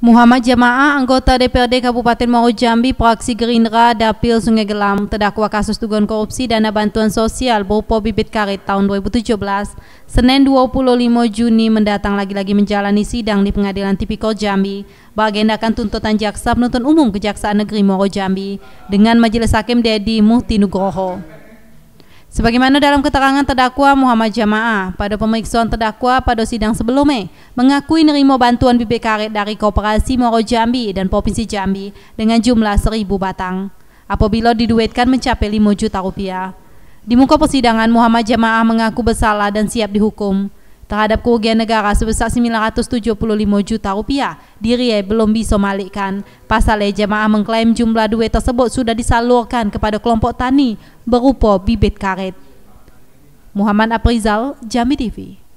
Muhammad Jamaah, anggota DPRD Kabupaten Mau Jambi, praksi Gerindra, Dapil Sungai Gelam, terdakwa kasus dugaan korupsi dana bantuan sosial berupa bibit karet tahun 2017, Senin 25 Juni mendatang lagi-lagi menjalani sidang di Pengadilan Tipikor Jambi, beragendakan tuntutan jaksa penuntut umum Kejaksaan Negeri Mau Jambi dengan Majelis Hakim Dedi Muhti Nugroho. Sebagaimana dalam keterangan terdakwa Muhammad Jamaah pada pemeriksaan terdakwa pada sidang sebelumnya, mengakui nerima bantuan bibit karet dari Koperasi Moro Jambi dan Provinsi Jambi dengan jumlah seribu batang apabila diduetkan mencapai lima juta rupiah. Di muka persidangan, Muhammad Jamaah mengaku bersalah dan siap dihukum terhadap kerugian negara sebesar 975 juta rupiah. Diriye belum bisa malikan. Pasalnya jemaah mengklaim jumlah duit tersebut sudah disalurkan kepada kelompok tani berupa bibit karet. Muhammad Aprizal, Jambi TV.